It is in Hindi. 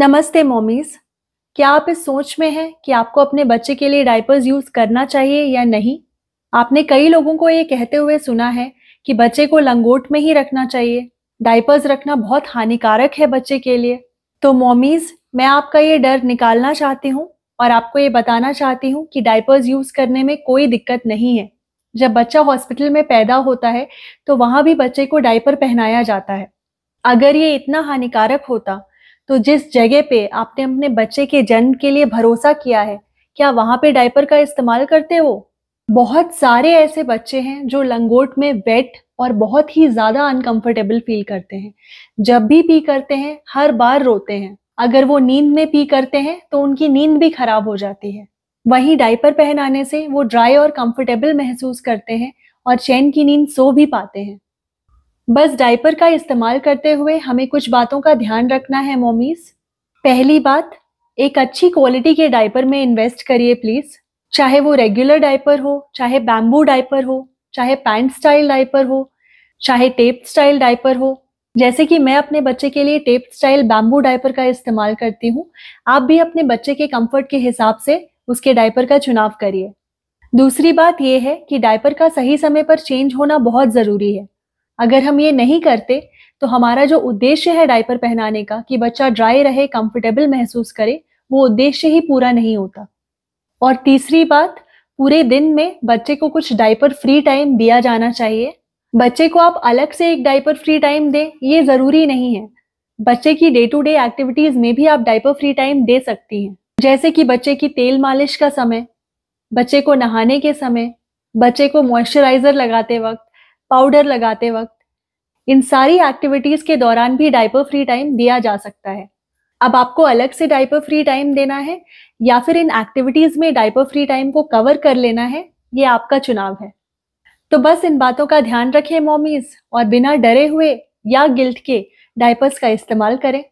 नमस्ते मोमीज क्या आप इस सोच में हैं कि आपको अपने बच्चे के लिए डायपर्स यूज करना चाहिए या नहीं आपने कई लोगों को ये कहते हुए सुना है कि बच्चे को लंगोट में ही रखना चाहिए डायपर्स रखना बहुत हानिकारक है बच्चे के लिए तो मोमीज मैं आपका ये डर निकालना चाहती हूँ और आपको ये बताना चाहती हूँ कि डायपर्स यूज करने में कोई दिक्कत नहीं है जब बच्चा हॉस्पिटल में पैदा होता है तो वहां भी बच्चे को डायपर पहनाया जाता है अगर ये इतना हानिकारक होता तो जिस जगह पे आपने अपने बच्चे के जन्म के लिए भरोसा किया है क्या वहां पे डायपर का इस्तेमाल करते हो बहुत सारे ऐसे बच्चे हैं जो लंगोट में वेट और बहुत ही ज्यादा अनकंफर्टेबल फील करते हैं जब भी पी करते हैं हर बार रोते हैं अगर वो नींद में पी करते हैं तो उनकी नींद भी खराब हो जाती है वहीं डायपर पहनाने से वो ड्राई और कंफर्टेबल महसूस करते हैं और चैन की नींद सो भी पाते हैं बस डायपर का इस्तेमाल करते हुए हमें कुछ बातों का ध्यान रखना है मोमीज पहली बात एक अच्छी क्वालिटी के डायपर में इन्वेस्ट करिए प्लीज चाहे वो रेगुलर डायपर हो चाहे बैम्बू डायपर हो चाहे पैंट स्टाइल डायपर हो चाहे टेप स्टाइल डायपर हो जैसे कि मैं अपने बच्चे के लिए टेप स्टाइल बैम्बू डायपर का इस्तेमाल करती हूँ आप भी अपने बच्चे के कंफर्ट के हिसाब से उसके डायपर का चुनाव करिए दूसरी बात यह है कि डायपर का सही समय पर चेंज होना बहुत ज़रूरी है अगर हम ये नहीं करते तो हमारा जो उद्देश्य है डायपर पहनाने का कि बच्चा ड्राई रहे कंफर्टेबल महसूस करे वो उद्देश्य ही पूरा नहीं होता और तीसरी बात पूरे दिन में बच्चे को कुछ डायपर फ्री टाइम दिया जाना चाहिए बच्चे को आप अलग से एक डायपर फ्री टाइम दें ये ज़रूरी नहीं है बच्चे की डे टू डे एक्टिविटीज़ में भी आप डायपर फ्री टाइम दे सकती हैं जैसे कि बच्चे की तेल मालिश का समय बच्चे को नहाने के समय बच्चे को मॉइस्चराइज़र लगाते वक्त पाउडर लगाते वक्त इन सारी एक्टिविटीज के दौरान भी डायपर फ्री टाइम दिया जा सकता है अब आपको अलग से डायपर फ्री टाइम देना है या फिर इन एक्टिविटीज में डायपर फ्री टाइम को कवर कर लेना है ये आपका चुनाव है तो बस इन बातों का ध्यान रखें मॉमीज और बिना डरे हुए या गिल्ट के डायपर्स का इस्तेमाल करें